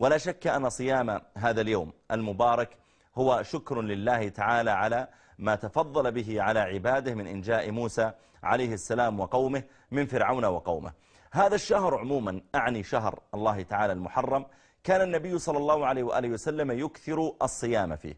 ولا شك أن صيام هذا اليوم المبارك هو شكر لله تعالى على ما تفضل به على عباده من إنجاء موسى عليه السلام وقومه من فرعون وقومه هذا الشهر عموما أعني شهر الله تعالى المحرم كان النبي صلى الله عليه وآله وسلم يكثر الصيام فيه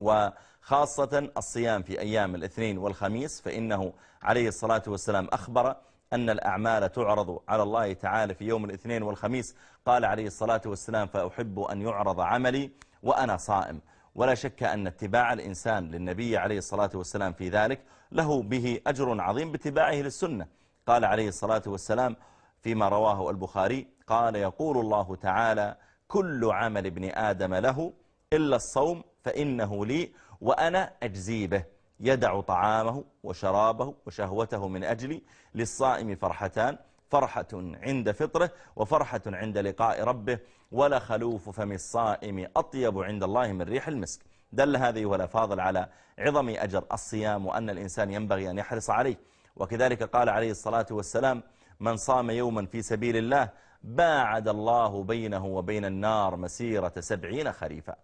وخاصة الصيام في أيام الاثنين والخميس فإنه عليه الصلاة والسلام أخبر أن الأعمال تعرض على الله تعالى في يوم الاثنين والخميس قال عليه الصلاة والسلام فأحب أن يعرض عملي وأنا صائم ولا شك أن اتباع الإنسان للنبي عليه الصلاة والسلام في ذلك له به أجر عظيم باتباعه للسنة قال عليه الصلاة والسلام فيما رواه البخاري قال يقول الله تعالى كل عمل ابن آدم له إلا الصوم فإنه لي وأنا أجزي به يدع طعامه وشرابه وشهوته من أجلي للصائم فرحتان فرحة عند فطره وفرحة عند لقاء ربه ولا خلوف فم الصائم أطيب عند الله من ريح المسك دل هذه ولا فاضل على عظم أجر الصيام وأن الإنسان ينبغي أن يحرص عليه وكذلك قال عليه الصلاة والسلام من صام يوما في سبيل الله باعد الله بينه وبين النار مسيرة سبعين خريفا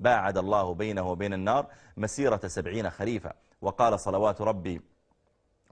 باعد الله بينه وبين النار مسيرة سبعين خريفة وقال صلوات ربي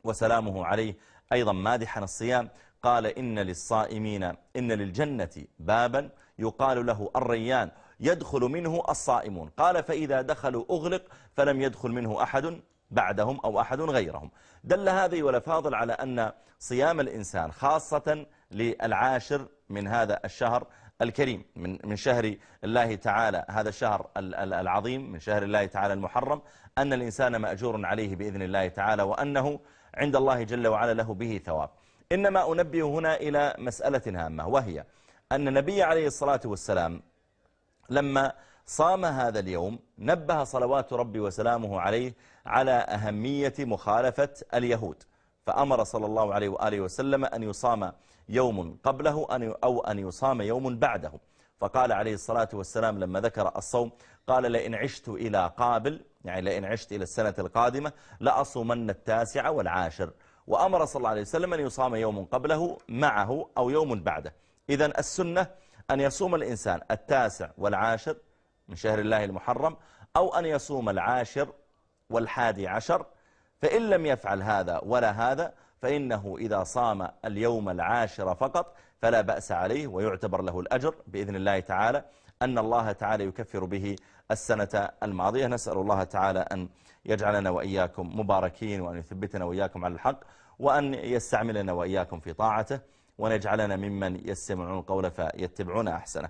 وسلامه عليه أيضا مادحا الصيام قال إن للصائمين إن للجنة بابا يقال له الريان يدخل منه الصائمون قال فإذا دخلوا أغلق فلم يدخل منه أحد بعدهم أو أحد غيرهم دل هذه ولفاضل على أن صيام الإنسان خاصة للعاشر من هذا الشهر الكريم من من شهر الله تعالى هذا الشهر العظيم من شهر الله تعالى المحرم أن الإنسان مأجور عليه بإذن الله تعالى وأنه عند الله جل وعلا له به ثواب إنما أنبه هنا إلى مسألة هامة وهي أن النبي عليه الصلاة والسلام لما صام هذا اليوم نبه صلوات ربي وسلامه عليه على أهمية مخالفة اليهود فأمر صلى الله عليه وآله وسلم أن يصام يوم قبله أو أن يصام يوم بعده فقال عليه الصلاة والسلام لما ذكر الصوم قال لئن عشت إلى قابل يعني لئن عشت إلى السنة القادمة لأصومن التاسع والعاشر وأمر صلى الله عليه وسلم أن يصام يوم قبله معه أو يوم بعده إذا السنة أن يصوم الإنسان التاسع والعاشر من شهر الله المحرم أو أن يصوم العاشر والحادي عشر فإن لم يفعل هذا ولا هذا فإنه إذا صام اليوم العاشر فقط فلا بأس عليه ويعتبر له الأجر بإذن الله تعالى أن الله تعالى يكفر به السنة الماضية نسأل الله تعالى أن يجعلنا وإياكم مباركين وأن يثبتنا وإياكم على الحق وأن يستعملنا وإياكم في طاعته ونجعلنا ممن يستمعون القول فيتبعون أحسنه